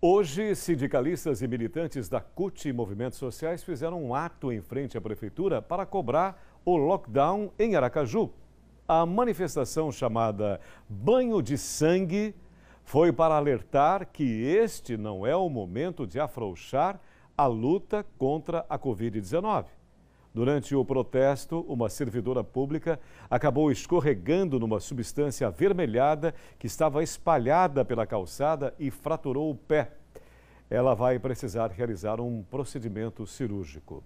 Hoje, sindicalistas e militantes da CUT e movimentos sociais fizeram um ato em frente à prefeitura para cobrar o lockdown em Aracaju. A manifestação chamada Banho de Sangue foi para alertar que este não é o momento de afrouxar a luta contra a Covid-19. Durante o protesto, uma servidora pública acabou escorregando numa substância avermelhada que estava espalhada pela calçada e fraturou o pé. Ela vai precisar realizar um procedimento cirúrgico.